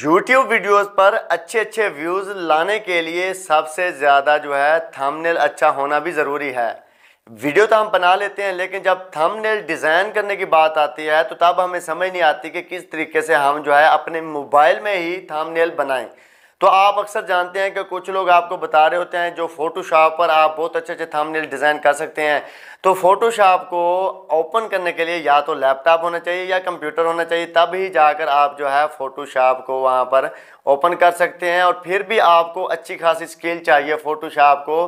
YouTube videos पर अच्छे अच्छे व्यूज़ लाने के लिए सबसे ज़्यादा जो है थंबनेल अच्छा होना भी ज़रूरी है वीडियो तो हम बना लेते हैं लेकिन जब थंबनेल डिज़ाइन करने की बात आती है तो तब हमें समझ नहीं आती कि किस तरीके से हम जो है अपने मोबाइल में ही थंबनेल बनाएं तो आप अक्सर जानते हैं कि कुछ लोग आपको बता रहे होते हैं जो फ़ोटोशॉप पर आप बहुत अच्छे अच्छे थंबनेल डिज़ाइन कर सकते हैं तो फ़ोटोशॉप को ओपन करने के लिए या तो लैपटॉप होना चाहिए या कंप्यूटर होना चाहिए तब ही जाकर आप जो है फ़ोटोशॉप को वहाँ पर ओपन कर सकते हैं और फिर भी आपको अच्छी खासी स्किल चाहिए फ़ोटोशॉप को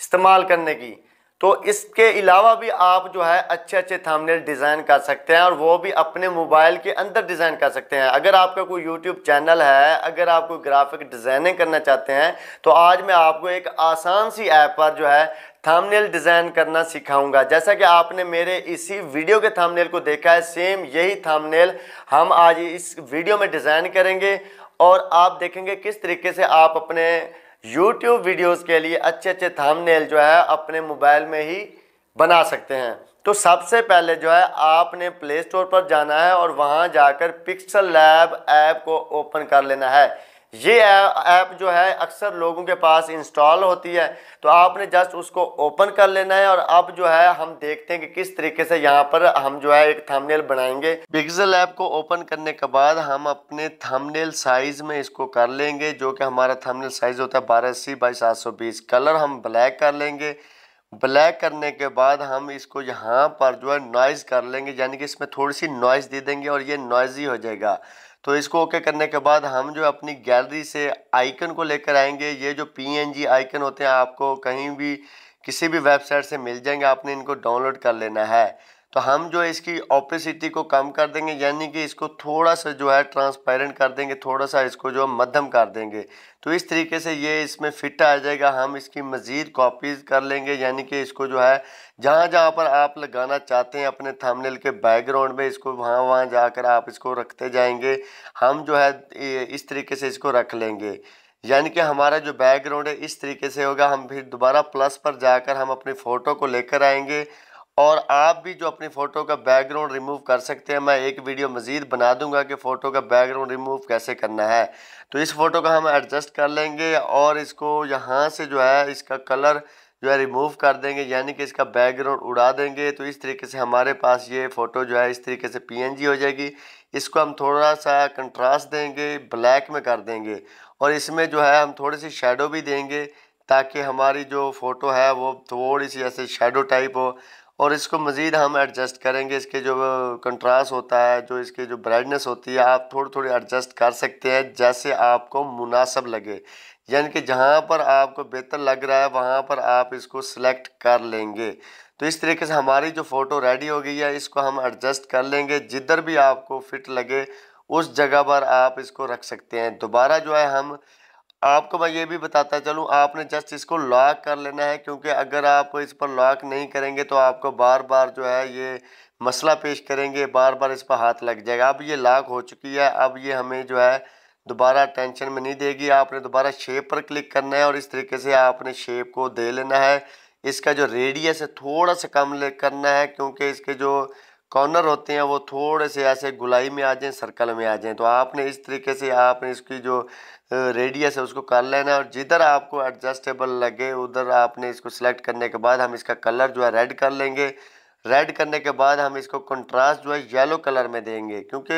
इस्तेमाल करने की तो इसके अलावा भी आप जो है अच्छे अच्छे थामनेल डिज़ाइन कर सकते हैं और वो भी अपने मोबाइल के अंदर डिज़ाइन कर सकते हैं अगर आपका कोई यूट्यूब चैनल है अगर आप कोई ग्राफिक डिज़ाइनिंग करना चाहते हैं तो आज मैं आपको एक आसान सी ऐप पर जो है थामनेल डिज़ाइन करना सिखाऊंगा जैसा कि आपने मेरे इसी वीडियो के थामनेल को देखा है सेम यही थामनेल हम आज इस वीडियो में डिज़ाइन करेंगे और आप देखेंगे किस तरीके से आप अपने यूट्यूब वीडियोस के लिए अच्छे अच्छे थामनेल जो है अपने मोबाइल में ही बना सकते हैं तो सबसे पहले जो है आपने प्ले स्टोर पर जाना है और वहाँ जाकर पिक्सल लैब ऐप को ओपन कर लेना है ये ऐप जो है अक्सर लोगों के पास इंस्टॉल होती है तो आपने जस्ट उसको ओपन कर लेना है और अब जो है हम देखते हैं कि किस तरीके से यहाँ पर हम जो है एक थंबनेल बनाएंगे पिक्सल ऐप को ओपन करने के बाद हम अपने थंबनेल साइज में इसको कर लेंगे जो कि हमारा थंबनेल साइज होता है बारह अस्सी बाई सात सौ बीस कलर हम ब्लैक कर लेंगे ब्लैक करने के बाद हम इसको यहाँ पर जो है नॉइज़ कर लेंगे यानी कि इसमें थोड़ी सी नॉइज़ दे देंगे और ये नॉइज़ी हो जाएगा तो इसको ओके करने के बाद हम जो अपनी गैलरी से आइकन को लेकर आएंगे ये जो पीएनजी आइकन होते हैं आपको कहीं भी किसी भी वेबसाइट से मिल जाएंगे आपने इनको डाउनलोड कर लेना है तो हम जो इसकी ऑपेसिटी को कम कर देंगे यानी कि इसको थोड़ा सा जो है ट्रांसपेरेंट कर देंगे थोड़ा सा इसको जो मध्यम कर देंगे तो इस तरीके से ये इसमें फिट आ जाएगा हम इसकी मज़ीद कॉपीज़ कर लेंगे यानी कि इसको जो है जहाँ जहाँ पर आप लगाना चाहते हैं अपने थंबनेल के बैकग्राउंड में इसको वहाँ वहाँ जाकर आप इसको रखते जाएंगे हम जो है इस तरीके से इसको रख लेंगे यानी कि हमारा जो बैकग्राउंड है इस तरीके से होगा हम फिर दोबारा प्लस पर जाकर हम अपनी फ़ोटो को लेकर आएंगे और आप भी जो अपनी फ़ोटो का बैकग्राउंड रिमूव कर सकते हैं मैं एक वीडियो मज़ीद बना दूंगा कि फ़ोटो का बैकग्राउंड रिमूव कैसे करना है तो इस फ़ोटो का हम एडजस्ट कर लेंगे और इसको यहाँ से जो है इसका कलर जो है रिमूव कर देंगे यानी कि इसका बैकग्राउंड उड़ा देंगे तो इस तरीके से हमारे पास ये फ़ोटो जो है इस तरीके से पी हो जाएगी इसको हम थोड़ा सा कंट्रास्ट देंगे ब्लैक में कर देंगे और इसमें जो है हम थोड़ी सी शेडो भी देंगे ताकि हमारी जो फ़ोटो है वो थोड़ी सी ऐसे शेडो टाइप हो और इसको मज़ीद हम एडजस्ट करेंगे इसके जो कंट्रास्ट होता है जो इसकी जो ब्राइटनेस होती है आप थोड़ी थोड़ी एडजस्ट कर सकते हैं जैसे आपको मुनासब लगे यानी कि जहाँ पर आपको बेहतर लग रहा है वहाँ पर आप इसको सिलेक्ट कर लेंगे तो इस तरीके से हमारी जो फ़ोटो रेडी हो गई है इसको हम एडजस्ट कर लेंगे जिधर भी आपको फिट लगे उस जगह पर आप इसको रख सकते हैं दोबारा जो है हम आपको मैं ये भी बताता चलूँ आपने जस्ट इसको लॉक कर लेना है क्योंकि अगर आप इस पर लॉक नहीं करेंगे तो आपको बार बार जो है ये मसला पेश करेंगे बार बार इस पर हाथ लग जाएगा अब ये लॉक हो चुकी है अब ये हमें जो है दोबारा टेंशन में नहीं देगी आपने दोबारा शेप पर क्लिक करना है और इस तरीके से आपने शेप को दे लेना है इसका जो रेडियस है थोड़ा सा कम ले करना है क्योंकि इसके जो कॉर्नर होते हैं वो थोड़े से ऐसे गुलाई में आ जाएं सर्कल में आ जाएं तो आपने इस तरीके से आपने इसकी जो रेडियस है उसको कर लेना है और जिधर आपको एडजस्टेबल लगे उधर आपने इसको सिलेक्ट करने के बाद हम इसका कलर जो है रेड कर लेंगे रेड करने के बाद हम इसको कंट्रास्ट जो है येलो कलर में देंगे क्योंकि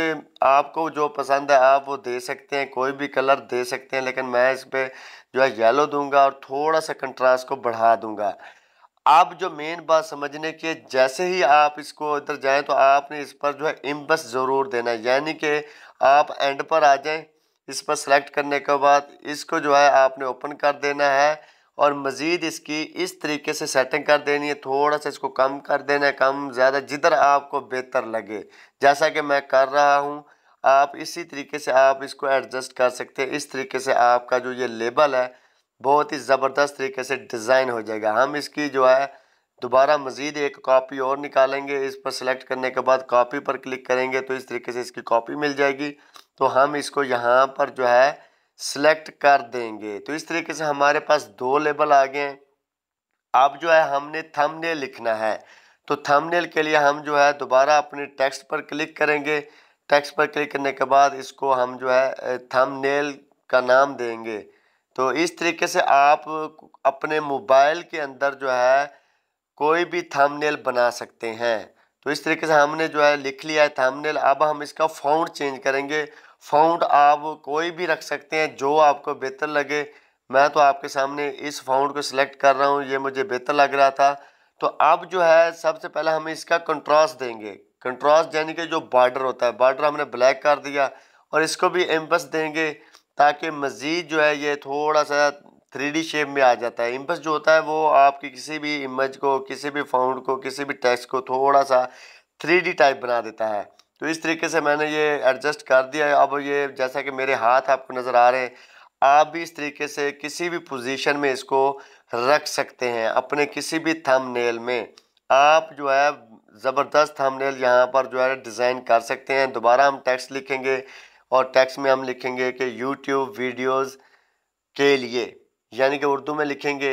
आपको जो पसंद है आप वो दे सकते हैं कोई भी कलर दे सकते हैं लेकिन मैं इस पर जो है येलो दूंगा और थोड़ा सा कंट्रास्ट को बढ़ा दूंगा आप जो मेन बात समझने की है जैसे ही आप इसको इधर जाएं तो आपने इस पर जो है इम्बस ज़रूर देना है यानी कि आप एंड पर आ जाएँ इस पर सेलेक्ट करने के बाद इसको जो है आपने ओपन कर देना है और मज़ीद इसकी इस तरीके से सेटिंग कर देनी है थोड़ा सा इसको कम कर देना है कम ज़्यादा जिधर आपको बेहतर लगे जैसा कि मैं कर रहा हूँ आप इसी तरीके से आप इसको एडजस्ट कर सकते हैं इस तरीके से आपका जो ये लेबल है बहुत ही ज़बरदस्त तरीके से डिज़ाइन हो जाएगा हम इसकी जो है दोबारा मज़ीद एक कॉपी और निकालेंगे इस पर सेलेक्ट करने के बाद कॉपी पर क्लिक करेंगे तो इस तरीके से इसकी कॉपी मिल जाएगी तो हम इसको यहाँ पर जो है सेलेक्ट कर देंगे तो इस तरीके से हमारे पास दो लेबल आ गए अब जो है हमने थंबनेल लिखना है तो थंबनेल के लिए हम जो है दोबारा अपने टेक्स्ट पर क्लिक करेंगे टेक्स्ट पर क्लिक करने के बाद इसको हम जो है थंबनेल का नाम देंगे तो इस तरीके से आप अपने मोबाइल के अंदर जो है कोई भी थंबनेल बना सकते हैं तो इस तरीके से हमने जो है लिख लिया है थंबनेल अब हम इसका फाउंड चेंज करेंगे फाउंड आप कोई भी रख सकते हैं जो आपको बेहतर लगे मैं तो आपके सामने इस फाउंड को सिलेक्ट कर रहा हूँ ये मुझे बेहतर लग रहा था तो अब जो है सबसे पहले हम इसका कंट्रास्ट देंगे कंट्रास्ट यानी कि जो बॉर्डर होता है बॉर्डर हमने ब्लैक कर दिया और इसको भी एम्पस देंगे ताकि मज़ीद जो है ये थोड़ा सा थ्री शेप में आ जाता है इम्पस जो होता है वो आपकी किसी भी इमेज को किसी भी फाउंड को किसी भी टेक्स्ट को थोड़ा सा थ्री टाइप बना देता है तो इस तरीके से मैंने ये एडजस्ट कर दिया है अब ये जैसा कि मेरे हाथ आपको नज़र आ रहे हैं आप भी इस तरीके से किसी भी पोजीशन में इसको रख सकते हैं अपने किसी भी थंबनेल में आप जो है ज़बरदस्त थंबनेल यहाँ पर जो है डिज़ाइन कर सकते हैं दोबारा हम टेक्स्ट लिखेंगे और टेक्स्ट में हम लिखेंगे कि यूट्यूब वीडियोज़ के लिए यानी कि उर्दू में लिखेंगे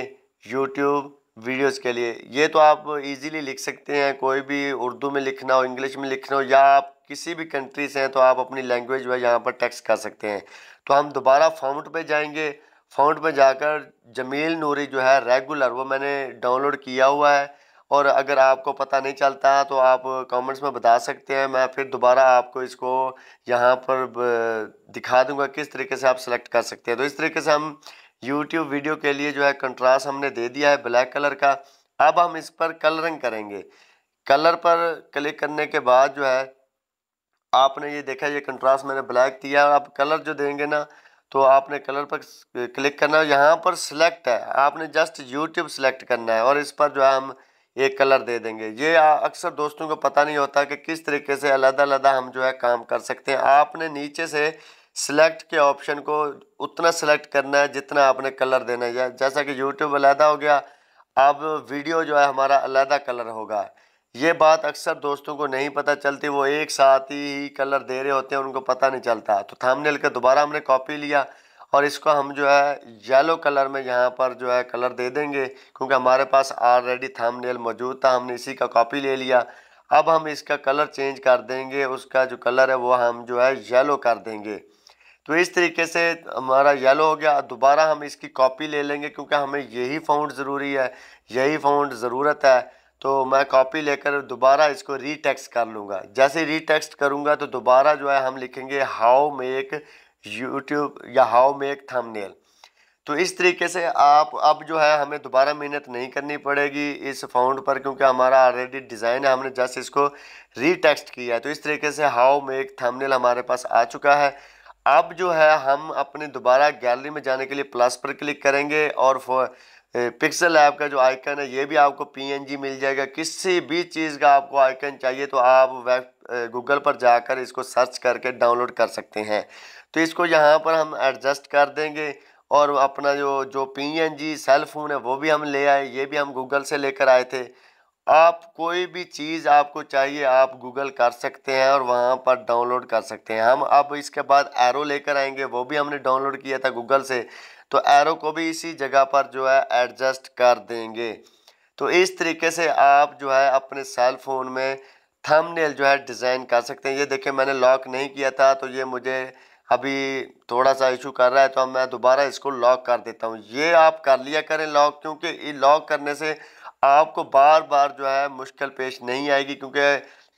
यूट्यूब वीडियोस के लिए ये तो आप इजीली लिख सकते हैं कोई भी उर्दू में लिखना हो इंग्लिश में लिखना हो या आप किसी भी कंट्री से हैं तो आप अपनी लैंग्वेज में यहाँ पर टेक्स्ट कर सकते हैं तो हम दोबारा फाउंट पे जाएंगे फाउंट पे जाकर जमील नूरी जो है रेगुलर वो मैंने डाउनलोड किया हुआ है और अगर आपको पता नहीं चलता तो आप कमेंट्स में बता सकते हैं मैं फिर दोबारा आपको इसको यहाँ पर दिखा दूंगा किस तरीके से आप सेलेक्ट कर सकते हैं तो इस तरीके से हम यूट्यूब वीडियो के लिए जो है कंट्रास्ट हमने दे दिया है ब्लैक कलर का अब हम इस पर कलरिंग करेंगे कलर पर क्लिक करने के बाद जो है आपने ये देखा ये कंट्रास्ट मैंने ब्लैक दिया आप कलर जो देंगे ना तो आपने कलर पर क्लिक करना है यहाँ पर सिलेक्ट है आपने जस्ट यूट्यूब सिलेक्ट करना है और इस पर जो है हम एक कलर दे देंगे ये अक्सर दोस्तों को पता नहीं होता कि किस तरीके से अलग अलग हम जो है काम कर सकते हैं आपने नीचे से सिलेक्ट के ऑप्शन को उतना सेलेक्ट करना है जितना आपने कलर देना है जैसा कि यूट्यूब अलहदा हो गया अब वीडियो जो है हमारा अलहदा कलर होगा ये बात अक्सर दोस्तों को नहीं पता चलती वो एक साथ ही कलर दे रहे होते हैं उनको पता नहीं चलता तो थामने का दोबारा हमने कॉपी लिया और इसको हम जो है येलो कलर में यहाँ पर जो है कलर दे देंगे क्योंकि हमारे पास ऑलरेडी थामनेल मौजूद था हमने इसी का कॉपी ले लिया अब हम इसका कलर चेंज कर देंगे उसका जो कलर है वो हम जो है येलो कर देंगे तो इस तरीके से हमारा येलो हो गया दोबारा हम इसकी कॉपी ले लेंगे क्योंकि हमें यही फाउंड ज़रूरी है यही फ़ाउंड ज़रूरत है तो मैं कॉपी लेकर दोबारा इसको रीटेक्स्ट कर लूँगा जैसे रीटेक्स्ट करूँगा तो दोबारा जो है हम लिखेंगे हाउ मेक यूट्यूब या हाउ मेक थंबनेल तो इस तरीके से आप अब जो है हमें दोबारा मेहनत नहीं करनी पड़ेगी इस फाउंड पर क्योंकि हमारा ऑलरेडी डिज़ाइन है हमने जस्ट इसको रीटेक्स्ट किया है तो इस तरीके से हाउ मेक थंबनेल हमारे पास आ चुका है अब जो है हम अपने दोबारा गैलरी में जाने के लिए प्लस पर क्लिक करेंगे और पिक्सल ऐप का जो आइकन है ये भी आपको पीएनजी मिल जाएगा किसी भी चीज़ का आपको आइकन चाहिए तो आप वेब गूगल पर जाकर इसको सर्च करके डाउनलोड कर सकते हैं तो इसको यहाँ पर हम एडजस्ट कर देंगे और अपना जो जो P N G cell phone है वो भी हम ले आए ये भी हम गूगल से लेकर आए थे आप कोई भी चीज़ आपको चाहिए आप गूगल कर सकते हैं और वहाँ पर डाउनलोड कर सकते हैं हम अब इसके बाद एरो लेकर आएंगे वो भी हमने डाउनलोड किया था गूगल से तो एरो को भी इसी जगह पर जो है एडजस्ट कर देंगे तो इस तरीके से आप जो है अपने सेल फ़ोन में थंबनेल जो है डिज़ाइन कर सकते हैं ये देखिए मैंने लॉक नहीं किया था तो ये मुझे अभी थोड़ा सा इशू कर रहा है तो मैं दोबारा इसको लॉक कर देता हूँ ये आप कर लिया करें लॉक क्योंकि ये लॉक करने से आपको बार बार जो है मुश्किल पेश नहीं आएगी क्योंकि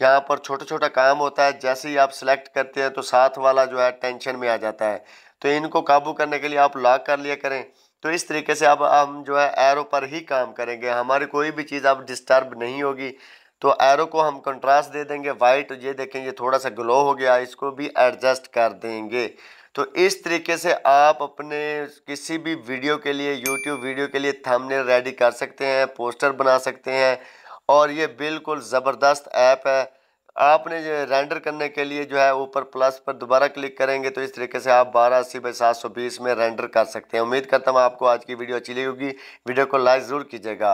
यहाँ पर छोटा छोटा काम होता है जैसे ही आप सिलेक्ट करते हैं तो साथ वाला जो है टेंशन में आ जाता है तो इनको काबू करने के लिए आप लॉक कर लिया करें तो इस तरीके से अब हम जो है एरो पर ही काम करेंगे हमारी कोई भी चीज़ अब डिस्टर्ब नहीं होगी तो एरो को हम कंट्रास्ट दे देंगे वाइट ये देखें ये थोड़ा सा ग्लो हो गया इसको भी एडजस्ट कर देंगे तो इस तरीके से आप अपने किसी भी वीडियो के लिए यूट्यूब वीडियो के लिए थंबनेल रेडी कर सकते हैं पोस्टर बना सकते हैं और ये बिल्कुल ज़बरदस्त ऐप है आपने जो रेंडर करने के लिए जो है ऊपर प्लस पर दोबारा क्लिक करेंगे तो इस तरीके से आप बारह अस्सी बाई सात सौ बीस में रेंडर कर सकते हैं उम्मीद करता हूँ आपको आज की वीडियो अच्छी लगी होगी वीडियो को लाइक ज़रूर कीजिएगा